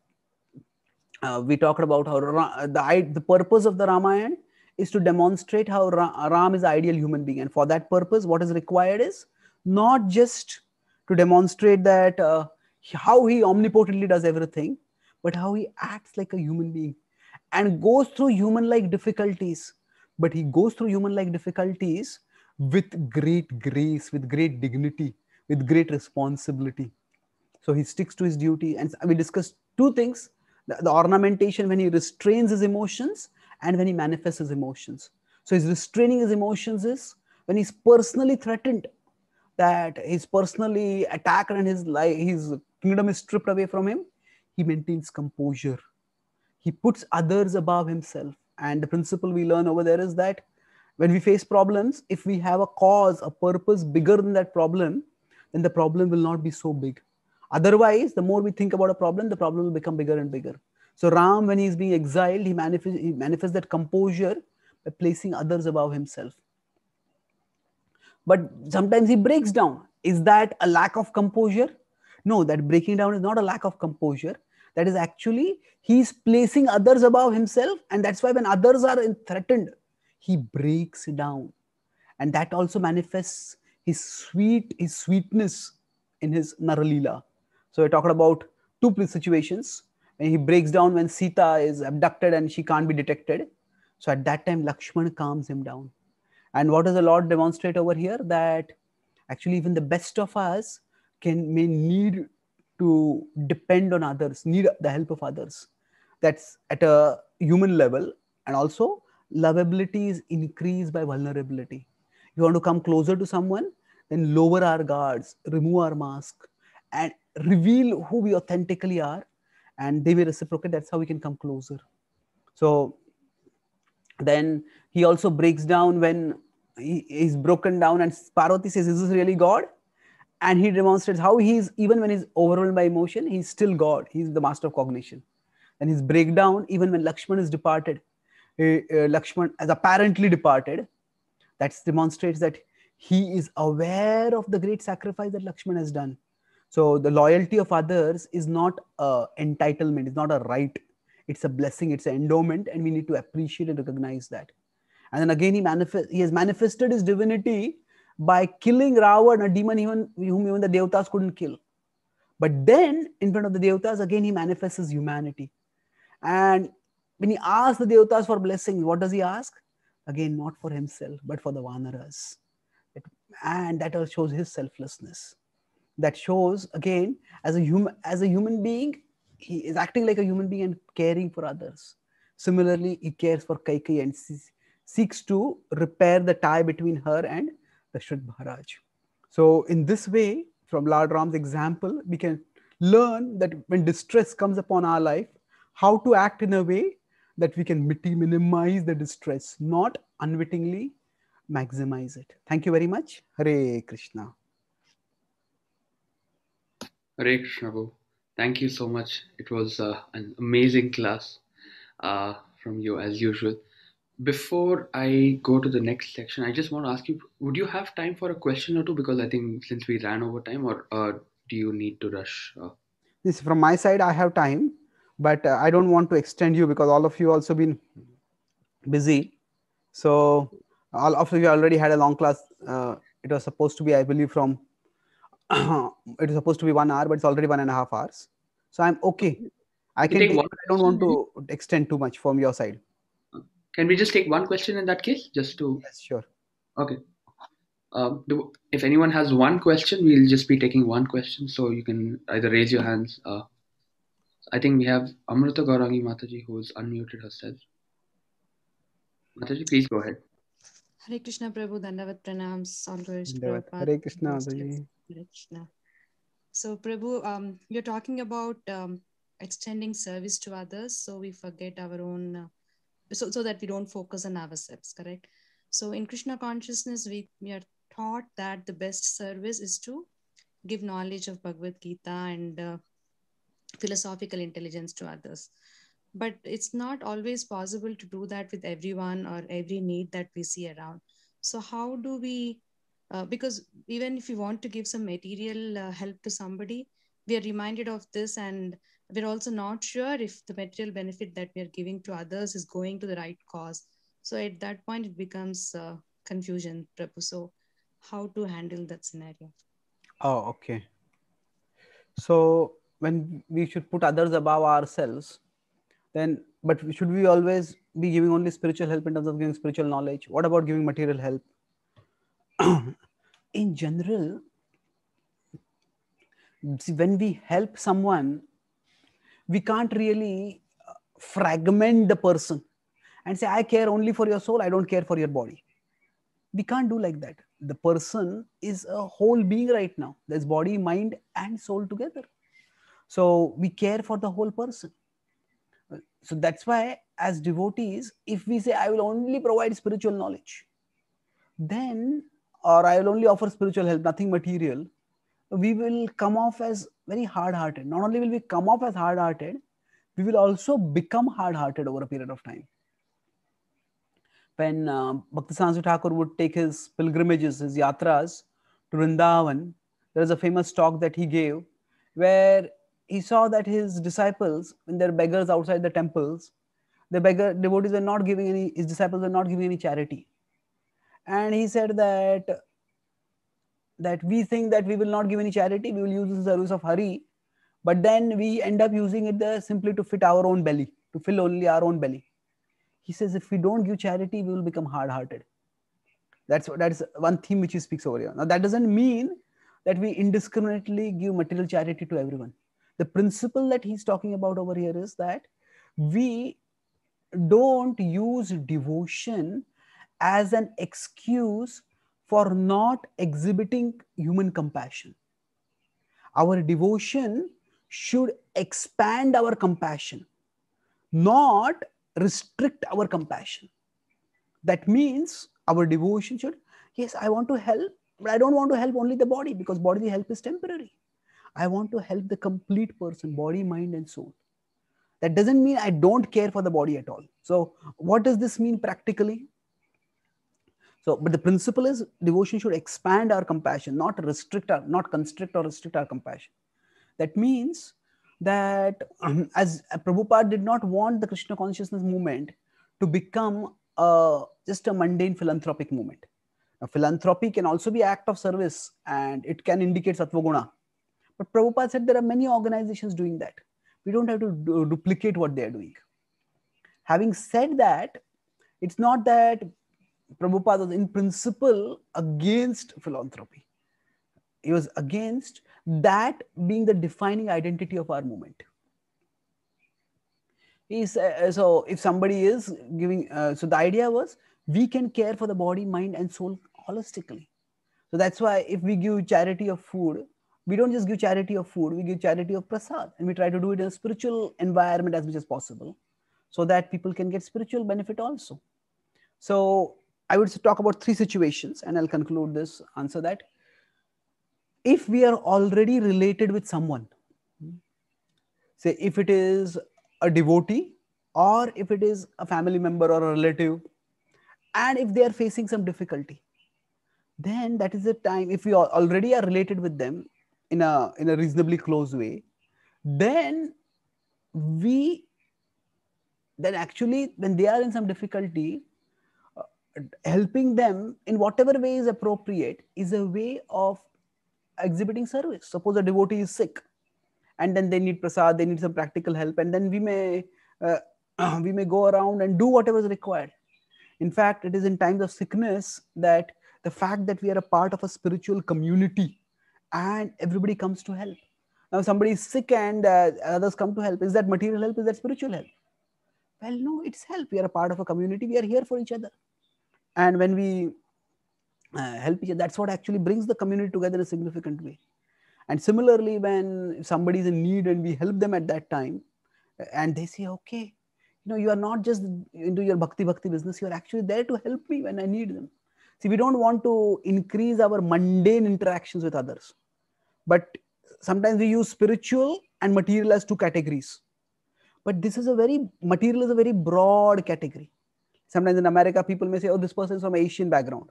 uh, we talked about how Ra- uh, the, the purpose of the Ramayana is to demonstrate how Ra- Ram is the ideal human being. And for that purpose, what is required is not just to demonstrate that uh, how he omnipotently does everything, but how he acts like a human being and goes through human like difficulties but he goes through human like difficulties with great grace, with great dignity, with great responsibility. So he sticks to his duty. And we discussed two things the, the, ornamentation when he restrains his emotions and when he manifests his emotions. So his restraining his emotions is when he's personally threatened, that he's personally attacked and his, life, his kingdom is stripped away from him. He maintains composure. He puts others above himself and the principle we learn over there is that when we face problems, if we have a cause, a purpose bigger than that problem, then the problem will not be so big. Otherwise, the more we think about a problem, the problem will become bigger and bigger. So Ram, when he's being exiled, he, he manifests that composure by placing others above himself. But sometimes he breaks down. Is that a lack of composure? No, that breaking down is not a lack of composure. That is actually he's placing others above himself. And that's why when others are threatened, he breaks down. And that also manifests his sweet, his sweetness in his Naralila. So we're talking about two situations. When he breaks down when Sita is abducted and she can't be detected. So at that time, Lakshman calms him down. And what does the Lord demonstrate over here? That actually even the best of us can may need to depend on others, need the help of others. That's at a human level. And also, lovability is increased by vulnerability. you want to come closer to someone, then lower our guards, remove our mask, and reveal who we authentically are. And they will reciprocate. That's how we can come closer. So then he also breaks down when he is broken down, and Parvati says, Is this really God? and he demonstrates how he's even when he's overwhelmed by emotion he's still god he's the master of cognition and his breakdown even when lakshman is departed uh, uh, lakshman as apparently departed that demonstrates that he is aware of the great sacrifice that lakshman has done so the loyalty of others is not a entitlement it's not a right it's a blessing it's an endowment and we need to appreciate and recognize that and then again he manifest he has manifested his divinity by killing Ravan, a demon even, whom even the devatas couldn't kill. But then, in front of the devatas, again he manifests his humanity. And when he asks the devatas for blessings, what does he ask? Again, not for himself, but for the vanaras. And that shows his selflessness. That shows, again, as a, hum- as a human being, he is acting like a human being and caring for others. Similarly, he cares for Kaikai and seeks to repair the tie between her and the Maharaj. So in this way, from Lord Ram's example, we can learn that when distress comes upon our life, how to act in a way that we can minimize the distress, not unwittingly maximize it. Thank you very much. Hare Krishna. Hare Krishna, Thank you so much. It was uh, an amazing class uh, from you, as usual before I go to the next section, I just want to ask you: Would you have time for a question or two? Because I think since we ran over time, or uh, do you need to rush? Uh, this from my side, I have time, but uh, I don't want to extend you because all of you also been busy. So all of you already had a long class. Uh, it was supposed to be, I believe, from it is supposed to be one hour, but it's already one and a half hours. So I'm okay. I can. I don't want to extend too much from your side. Can we just take one question in that case, just to? Yes, sure. Okay. Um, do, if anyone has one question, we'll just be taking one question. So you can either raise your hands. Uh, I think we have Amrita Gaurangi Mataji who's unmuted herself. Mataji, please go ahead. Hare Krishna Prabhu Dandavat Pranams, Prabhupada. Hare Krishna, Mataji. Krishna. So Prabhu, um, you're talking about um, extending service to others, so we forget our own uh, so, so that we don't focus on ourselves, correct? So in Krishna consciousness, we, we are taught that the best service is to give knowledge of Bhagavad Gita and uh, philosophical intelligence to others. But it's not always possible to do that with everyone or every need that we see around. So, how do we? Uh, because even if we want to give some material uh, help to somebody, we are reminded of this and we're also not sure if the material benefit that we are giving to others is going to the right cause. So at that point, it becomes uh, confusion, Prabhu. So how to handle that scenario? Oh, okay. So when we should put others above ourselves, then but should we always be giving only spiritual help in terms of giving spiritual knowledge? What about giving material help? in general, when we help someone we can't really uh, fragment the person and say i care only for your soul i don't care for your body we can't do like that the person is a whole being right now there's body mind and soul together so we care for the whole person so that's why as devotees if we say i will only provide spiritual knowledge then or i will only offer spiritual help nothing material we will come off as very hard hearted. Not only will we come off as hard hearted, we will also become hard hearted over a period of time. When uh, Bhaktisansu Thakur would take his pilgrimages, his yatras to Vrindavan, there is a famous talk that he gave where he saw that his disciples, when they're beggars outside the temples, the beggar devotees are not giving any, his disciples are not giving any charity. And he said that that we think that we will not give any charity we will use the service of hari but then we end up using it there simply to fit our own belly to fill only our own belly he says if we don't give charity we will become hard hearted that's that's one theme which he speaks over here now that doesn't mean that we indiscriminately give material charity to everyone the principle that he's talking about over here is that we don't use devotion as an excuse for not exhibiting human compassion. Our devotion should expand our compassion, not restrict our compassion. That means our devotion should, yes, I want to help, but I don't want to help only the body because bodily help is temporary. I want to help the complete person, body, mind, and soul. That doesn't mean I don't care for the body at all. So, what does this mean practically? So, but the principle is devotion should expand our compassion, not restrict our, not constrict or restrict our compassion. That means that um, as Prabhupada did not want the Krishna consciousness movement to become a, uh, just a mundane philanthropic movement. Now, philanthropy can also be act of service and it can indicate sattvaguna. But Prabhupada said there are many organizations doing that. We don't have to du- duplicate what they are doing. Having said that, it's not that Prabhupada was in principle against philanthropy. He was against that being the defining identity of our movement. He said, so if somebody is giving, uh, so the idea was we can care for the body, mind, and soul holistically. So that's why if we give charity of food, we don't just give charity of food, we give charity of prasad. And we try to do it in a spiritual environment as much as possible so that people can get spiritual benefit also. So I would talk about three situations and I'll conclude this answer that if we are already related with someone, say if it is a devotee or if it is a family member or a relative, and if they are facing some difficulty, then that is the time if we are already are related with them in a in a reasonably close way, then we then actually when they are in some difficulty, helping them in whatever way is appropriate is a way of exhibiting service. Suppose a devotee is sick, and then they need prasad, they need some practical help, and then we may uh, we may go around and do whatever is required. In fact, it is in times of sickness that the fact that we are a part of a spiritual community and everybody comes to help. Now, somebody is sick and uh, others come to help. Is that material help? Is that spiritual help? Well, no, it's help. We are a part of a community. We are here for each other and when we uh, help each other that's what actually brings the community together in a significant way and similarly when somebody is in need and we help them at that time uh, and they say okay you know you are not just into your bhakti bhakti business you are actually there to help me when i need them see we don't want to increase our mundane interactions with others but sometimes we use spiritual and material as two categories but this is a very material is a very broad category sometimes in America, people may say, oh, this person is from Asian background.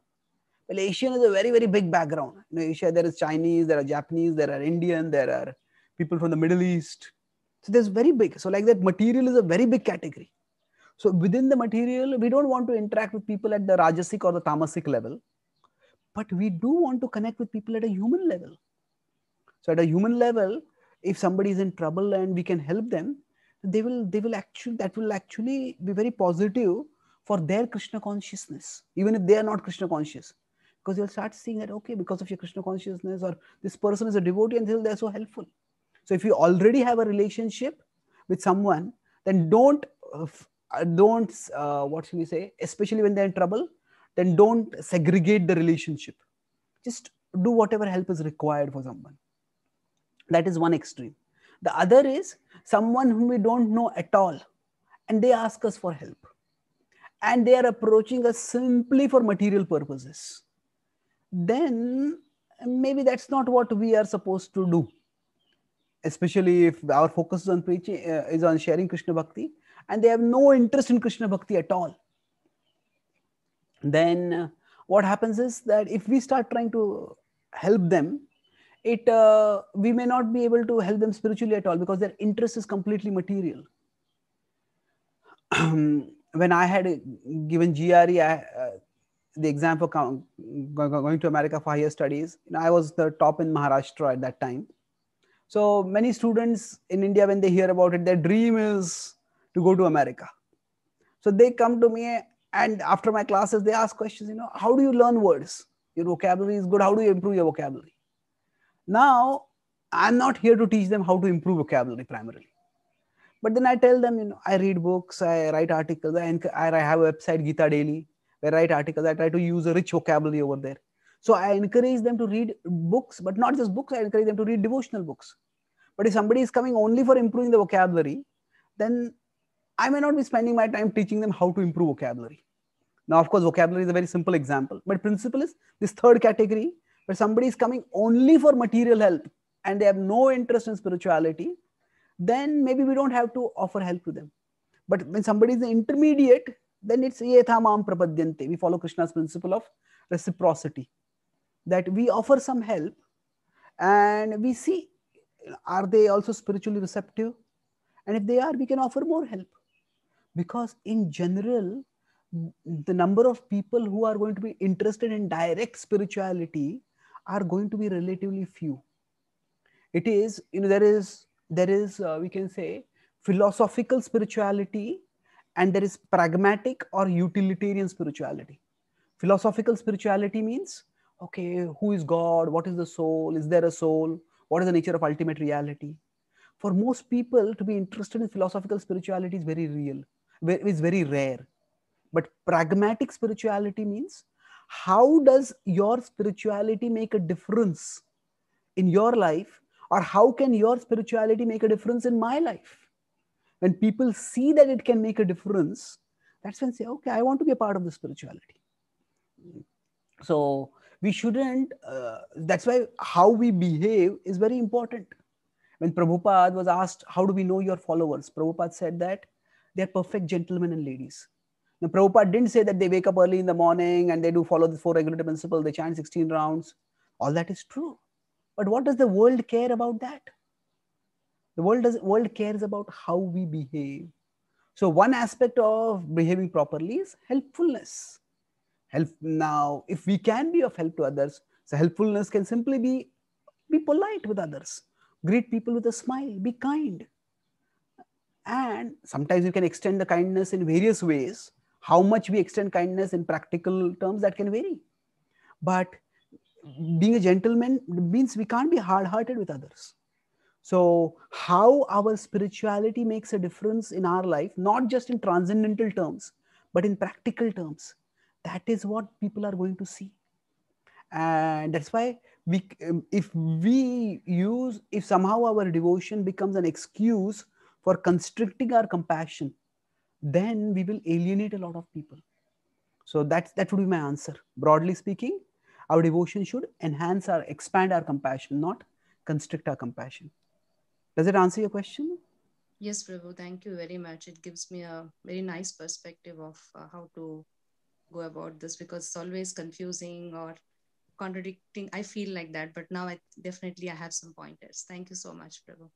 Well, Asian is a very, very big background. You know, Asia, there is Chinese, there are Japanese, there are Indian, there are people from the Middle East. So there's very big. So like that material is a very big category. So within the material, we don't want to interact with people at the Rajasic or the Tamasic level, but we do want to connect with people at a human level. So at a human level, if somebody is in trouble and we can help them, they will they will actually that will actually be very positive for their Krishna consciousness, even if they are not Krishna conscious. Because you'll start seeing that, okay, because of your Krishna consciousness, or this person is a devotee and they're so helpful. So if you already have a relationship with someone, then don't, uh, uh, don't uh, what should we say, especially when they're in trouble, then don't segregate the relationship. Just do whatever help is required for someone. That is one extreme. The other is someone whom we don't know at all, and they ask us for help and they are approaching us simply for material purposes, then maybe that's not what we are supposed to do. Especially if our focus is on preaching, uh, is on sharing Krishna Bhakti, and they have no interest in Krishna Bhakti at all. Then uh, what happens is that if we start trying to help them, it uh, we may not be able to help them spiritually at all because their interest is completely material. Um, when I had given GRE, I, uh, the exam for going to America for higher studies, you know, I was the top in Maharashtra at that time. So many students in India, when they hear about it, their dream is to go to America. So they come to me and after my classes, they ask questions, you know, how do you learn words? Your vocabulary is good. How do you improve your vocabulary? Now, I'm not here to teach them how to improve vocabulary primarily but then i tell them you know i read books i write articles i, I have a website gita daily where i write articles i try to use a rich vocabulary over there so i encourage them to read books but not just books i encourage them to read devotional books but if somebody is coming only for improving the vocabulary then i may not be spending my time teaching them how to improve vocabulary now of course vocabulary is a very simple example but principle is this third category where somebody is coming only for material help and they have no interest in spirituality then maybe we don't have to offer help to them. But when somebody is an intermediate, then it's yethamam prapadyante. We follow Krishna's principle of reciprocity, that we offer some help and we see are they also spiritually receptive? And if they are, we can offer more help. Because in general, the number of people who are going to be interested in direct spirituality are going to be relatively few. It is, you know, there is there is uh, we can say philosophical spirituality and there is pragmatic or utilitarian spirituality philosophical spirituality means okay who is god what is the soul is there a soul what is the nature of ultimate reality for most people to be interested in philosophical spirituality is very real is very rare but pragmatic spirituality means how does your spirituality make a difference in your life or how can your spirituality make a difference in my life? When people see that it can make a difference, that's when say, okay, I want to be a part of the spirituality. So we shouldn't, uh, that's why how we behave is very important. When Prabhupada was asked, how do we know your followers? Prabhupada said that they're perfect gentlemen and ladies. Now, Prabhupada didn't say that they wake up early in the morning and they do follow the four regulative principles, they chant 16 rounds. All that is true. But what does the world care about that? The world, does, world cares about how we behave. So one aspect of behaving properly is helpfulness. Help now, if we can be of help to others, so helpfulness can simply be be polite with others, greet people with a smile, be kind. And sometimes you can extend the kindness in various ways. How much we extend kindness in practical terms that can vary. But being a gentleman means we can't be hard hearted with others. So, how our spirituality makes a difference in our life, not just in transcendental terms, but in practical terms, that is what people are going to see. And that's why we, um, if we use, if somehow our devotion becomes an excuse for constricting our compassion, then we will alienate a lot of people. So that's that would be my answer. Broadly speaking, our devotion should enhance our, expand our compassion, not constrict our compassion. Does it answer your question? Yes, Prabhu. Thank you very much. It gives me a very nice perspective of uh, how to go about this because it's always confusing or contradicting. I feel like that, but now I definitely I have some pointers. Thank you so much, Prabhu.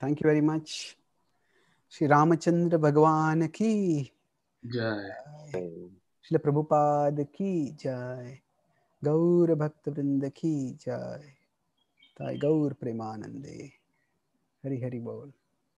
Thank you very much. Sri Ramachandra Bhagavan ki jai. Srila Prabhupada ki jai. गौर भक्त वृंद की जय ताई गौर प्रेमानंदे हरि हरि बोल